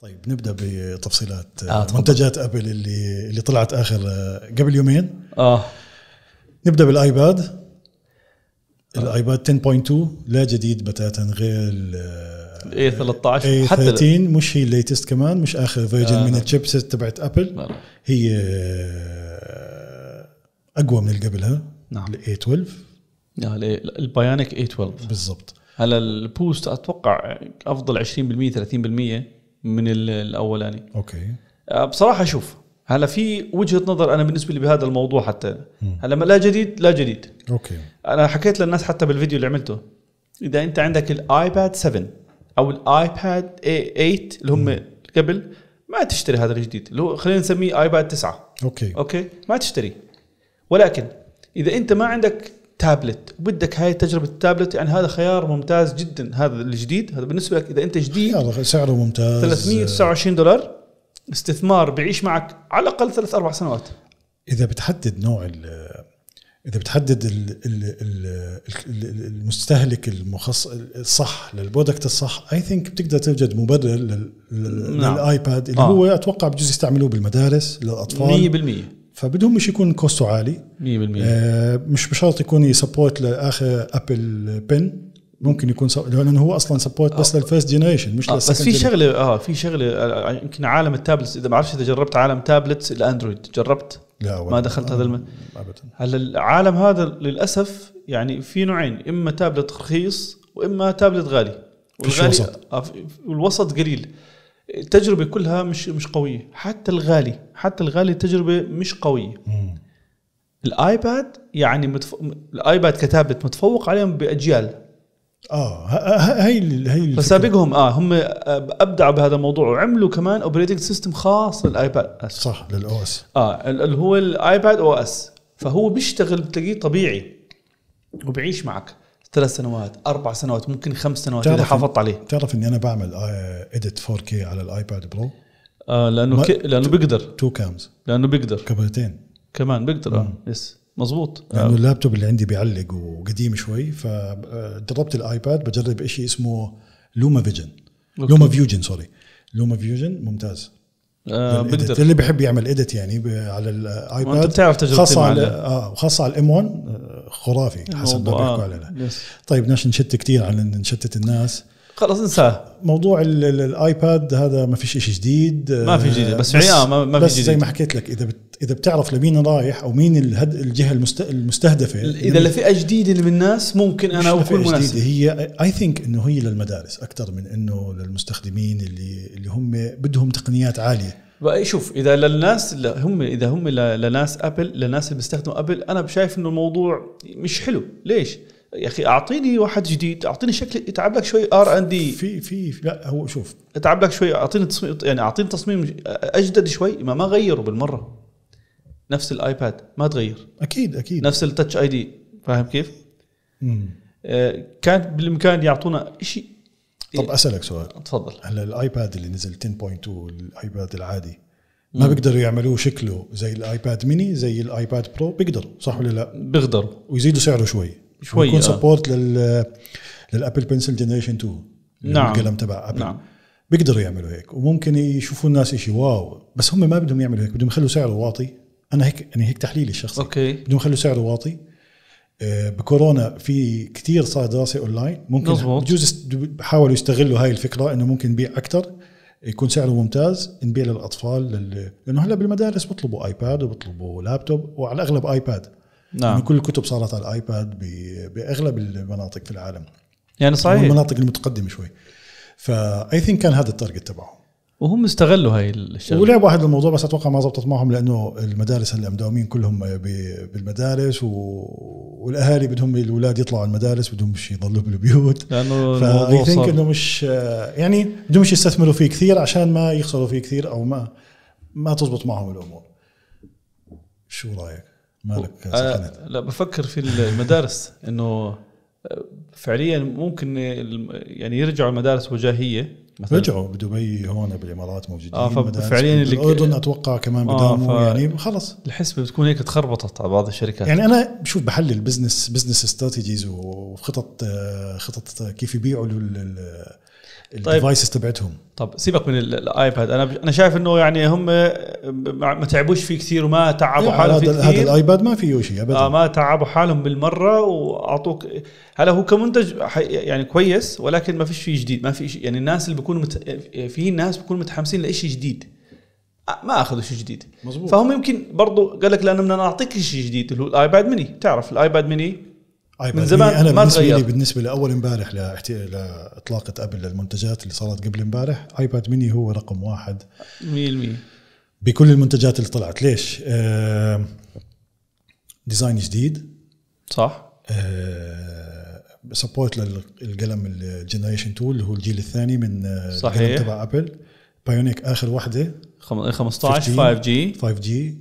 طيب نبدا بتفصيلات آه منتجات ابل اللي اللي طلعت اخر آه، قبل يومين اه نبدا بالايباد آه. الايباد 10.2 لا جديد بتاتا غير اي 13 اي 13 مش هي الليتست كمان مش اخر فيرجن آه. من الشيبسيت تبعت ابل لا هي آه، اقوى من اللي قبلها نعم الاي 12 نعم البايونيك اي 12 بالضبط هلا البوست اتوقع افضل 20% 30% من الاولاني اوكي آه، بصراحه شوف هلا في وجهه نظر انا بالنسبه لي بهذا الموضوع حتى هلا لا جديد لا جديد اوكي انا حكيت للناس حتى بالفيديو اللي عملته اذا انت عندك الايباد 7 او الايباد 8 اللي هم قبل ما تشتري هذا الجديد اللي هو خلينا نسميه ايباد 9 اوكي اوكي ما تشتري ولكن اذا انت ما عندك تابلت وبدك هاي تجربه التابلت يعني هذا خيار ممتاز جدا هذا الجديد هذا بالنسبه لك اذا انت جديد الله سعره ممتاز 329 دولار استثمار بعيش معك على الاقل ثلاث اربع سنوات اذا بتحدد نوع ال اذا بتحدد الـ الـ الـ الـ المستهلك المخص الصح للبرودكت الصح اي ثينك بتقدر توجد مبرر نعم. للايباد اللي آه. هو اتوقع بجوز يستعملوه بالمدارس للاطفال 100% فبدهم مش يكون كوستو عالي 100% آه مش بشرط يكون يسبورت لاخر ابل بن ممكن يكون سو... لانه هو اصلا سبورت بس آه. للفيرست جنريشن مش آه. بس في شغله اه في شغله آه، يمكن عالم التابلتس اذا ما بعرفش اذا جربت عالم تابلتس الاندرويد جربت لا ما دخلت آه. هذا الم... ابدا هلا العالم هذا للاسف يعني في نوعين اما تابلت رخيص واما تابلت غالي والغالي آه والوسط قليل التجربه كلها مش مش قويه حتى الغالي حتى الغالي التجربه مش قويه الايباد يعني متف... الايباد كتابت متفوق عليهم باجيال اه هي هي فسابقهم اه هم آه، ابدعوا بهذا الموضوع وعملوا كمان اوبريتنج سيستم خاص للايباد صح للاو اس اه اللي هو الايباد او اس فهو بيشتغل بتلاقيه طبيعي وبعيش معك ثلاث سنوات اربع سنوات ممكن خمس سنوات اذا حافظت عليه تعرف اني انا بعمل اديت 4K على الايباد برو آه لانه ك... لانه بيقدر تو كامز لانه بيقدر كاميرتين كمان بيقدر اه يس مضبوط لانه آه. اللابتوب اللي عندي بيعلق وقديم شوي فجربت آه، الايباد بجرب شيء اسمه لوما فيجن لوما فيوجن سوري لوما فيوجن ممتاز آه بقدر اللي بيحب يعمل اديت يعني على الايباد بتعرف تجربتي خاصه على اه خاصه على الام 1 خرافي حسب ما بيحكوا علينا طيب بدناش نشتت كثير عن نشتت الناس خلص انساه موضوع الايباد هذا ما فيش شيء جديد ما في جديد بس, بس ما, ما في بس زي ما حكيت لك اذا بت اذا بتعرف لمين رايح او مين الهد الجهه المستهدفه اذا لفئه جديده من الناس ممكن انا اكون مناسب هي اي ثينك انه هي للمدارس اكثر من انه للمستخدمين اللي اللي هم بدهم تقنيات عاليه بقى إيه، شوف اذا للناس هم اذا هم لناس ابل للناس اللي بيستخدموا ابل انا شايف انه الموضوع مش حلو ليش؟ يا اخي اعطيني واحد جديد اعطيني شكل يتعب لك شوي ار ان دي في في لا هو شوف اتعب لك شوي اعطيني تصميم يعني اعطيني تصميم اجدد شوي ما ما غيره بالمره نفس الايباد ما تغير اكيد اكيد نفس التاتش اي دي فاهم كيف؟ مم. آه، كان بالامكان يعطونا شيء طب إيه. اسالك سؤال تفضل هلا الايباد اللي نزل 10.2 الايباد العادي ما مم. بيقدروا يعملوه شكله زي الايباد ميني زي الايباد برو بيقدروا صح ولا لا؟ بيقدروا ويزيدوا سعره شوي شوي يكون آه. سبورت لل للابل بنسل جنريشن 2 نعم القلم تبع ابل نعم بيقدروا يعملوا هيك وممكن يشوفوا الناس شيء واو بس هم ما بدهم يعملوا هيك بدهم يخلوا سعره واطي انا هيك يعني هيك تحليلي الشخصي اوكي بدهم يخلوا سعره واطي آه، بكورونا في كثير صار دراسه اونلاين ممكن مزبوط. بجوز حاولوا يستغلوا هاي الفكره انه ممكن نبيع اكثر يكون سعره ممتاز نبيع للاطفال لل... لانه هلا بالمدارس بيطلبوا ايباد وبيطلبوا لابتوب وعلى الاغلب ايباد نعم يعني كل الكتب صارت على الايباد ب... باغلب المناطق في العالم يعني صحيح المناطق المتقدمه شوي فاي ثينك كان هذا التارجت تبعه وهم استغلوا هاي الشغله ولعب واحد الموضوع بس اتوقع ما زبطت معهم لانه المدارس اللي مداومين كلهم بالمدارس و... والاهالي بدهم الاولاد يطلعوا على المدارس بدهمش يضلوا بالبيوت لانه فاي ثينك انه مش يعني بدهمش يستثمروا فيه كثير عشان ما يخسروا فيه كثير او ما ما تزبط معهم الامور شو رايك؟ مالك أه لا بفكر في المدارس انه فعليا ممكن يعني يرجعوا المدارس وجاهيه مثلا رجعوا بدبي هون بالامارات موجودين اه ففعليا اللي الاردن اتوقع كمان بدعموا آه يعني خلص الحسبه بتكون هيك تخربطت على بعض الشركات يعني انا بشوف بحلل بزنس بزنس استراتيجيز وخطط آه، خطط كيف يبيعوا الديفايسز طيب. تبعتهم طب سيبك من الايباد انا انا شايف انه يعني هم ما تعبوش فيه كثير وما تعبوا إيه، حالهم هذا, هذا الايباد ما فيه شيء ابدا آه ما تعبوا حالهم بالمره واعطوك هلا هو كمنتج يعني كويس ولكن ما فيش فيه جديد ما في شيء يعني الناس اللي بيكونوا مت... في ناس بيكونوا متحمسين لشيء جديد آه، ما اخذوا شيء جديد مزبوط. فهم يمكن برضه قال لك لانه بدنا نعطيك شيء جديد اللي هو الايباد ميني تعرف الايباد ميني آه، من زمان انا ما بالنسبه تغير. لي بالنسبه لاول امبارح لأحت... لاطلاقه ابل للمنتجات اللي صارت قبل امبارح ايباد ميني هو رقم واحد 100% بكل المنتجات اللي طلعت ليش؟ آه... ديزاين جديد صح آه... سبورت للقلم الجنريشن تول اللي هو الجيل الثاني من آه، صحيح القلم تبع ابل بايونيك اخر واحده 15 5 جي 5 جي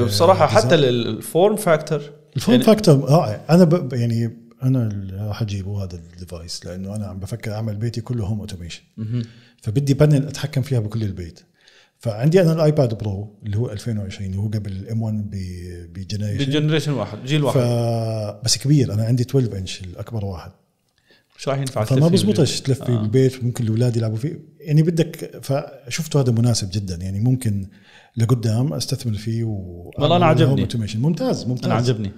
بصراحه حتى الفورم فاكتور الفون يعني فاكتور رائع انا ب... يعني انا اللي راح اجيبه هذا الديفايس لانه انا عم بفكر اعمل بيتي كله هوم اوتوميشن فبدي بانل اتحكم فيها بكل البيت فعندي انا الايباد برو اللي هو 2020 اللي هو قبل الام 1 بجنريشن بجنريشن واحد جيل واحد ف... بس كبير انا عندي 12 انش الاكبر واحد مش راح ينفع فما بزبطش تلف آه. بالبيت ممكن الاولاد يلعبوا فيه يعني بدك فشفته هذا مناسب جدا يعني ممكن لقدام استثمر فيه و والله انا عجبني ممتاز ممتاز انا عجبني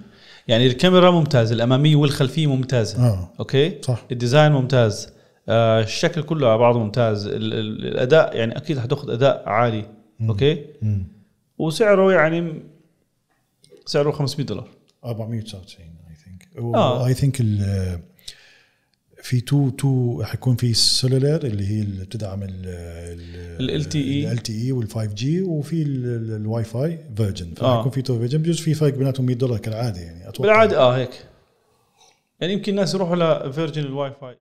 يعني الكاميرا ممتازه الاماميه والخلفيه ممتازه آه. اوكي صح الديزاين ممتاز آه الشكل كله على بعضه ممتاز ال ال الاداء يعني اكيد حتاخذ اداء عالي مم. اوكي مم. وسعره يعني سعره 500 دولار 499 اي ثينك اي ثينك في تو تو حيكون في السلولار اللي هي اللي بتدعم ال ال تي اي ال تي e. اي e وال 5 جي وفي الواي فاي فيرجن فحيكون في تو فيرجن بجوز في فرق بيناتهم 100 دولار كالعاده يعني اتوقع بالعاده اه هيك يعني يمكن الناس يروحوا لفيرجن الواي فاي